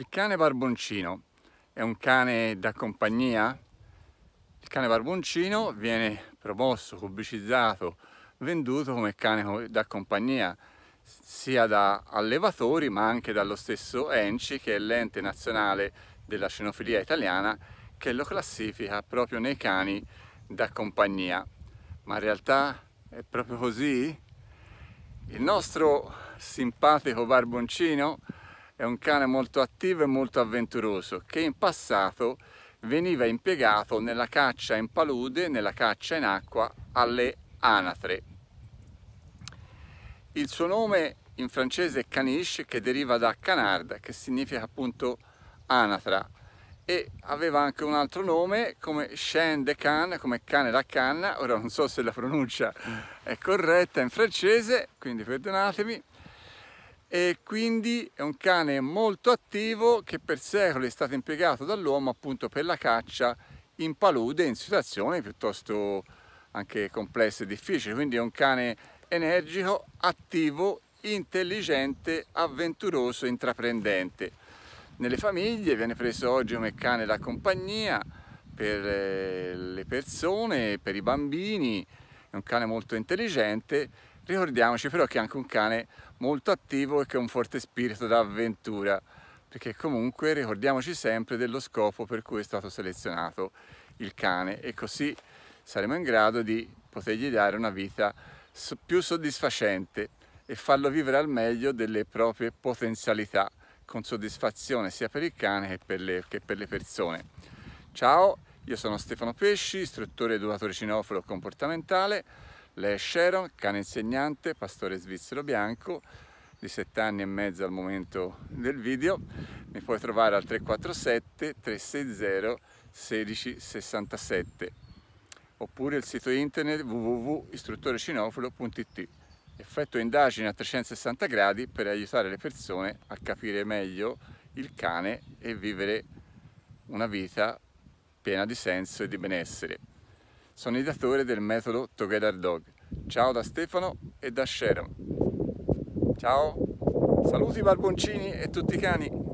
Il cane barboncino è un cane da compagnia? Il cane barboncino viene promosso, pubblicizzato, venduto come cane da compagnia sia da allevatori ma anche dallo stesso ENCI che è l'ente nazionale della cenofilia italiana che lo classifica proprio nei cani da compagnia. Ma in realtà è proprio così? Il nostro simpatico barboncino è un cane molto attivo e molto avventuroso che in passato veniva impiegato nella caccia in palude, nella caccia in acqua alle anatre. Il suo nome in francese è caniche che deriva da canarda che significa appunto anatra e aveva anche un altro nome come chien de canne, come cane da canna, ora non so se la pronuncia è corretta in francese, quindi perdonatemi, e quindi è un cane molto attivo che per secoli è stato impiegato dall'uomo appunto per la caccia in palude in situazioni piuttosto anche complesse e difficili quindi è un cane energico, attivo, intelligente, avventuroso, intraprendente nelle famiglie viene preso oggi come cane da compagnia per eh, le persone, per i bambini è un cane molto intelligente Ricordiamoci però che è anche un cane molto attivo e che ha un forte spirito d'avventura, perché comunque ricordiamoci sempre dello scopo per cui è stato selezionato il cane e così saremo in grado di potergli dare una vita più soddisfacente e farlo vivere al meglio delle proprie potenzialità con soddisfazione sia per il cane che per le, che per le persone. Ciao, io sono Stefano Pesci, istruttore ed educatore cinofilo comportamentale lei è Sharon, cane insegnante, pastore svizzero bianco, di 7 anni e mezzo al momento del video. Mi puoi trovare al 347 360 1667 oppure il sito internet www.istruttorecinofilo.it. Effetto indagine a 360 gradi per aiutare le persone a capire meglio il cane e vivere una vita piena di senso e di benessere. Sono ideatore del metodo Together Dog. Ciao da Stefano e da Sharon. Ciao, saluti barboncini e tutti i cani.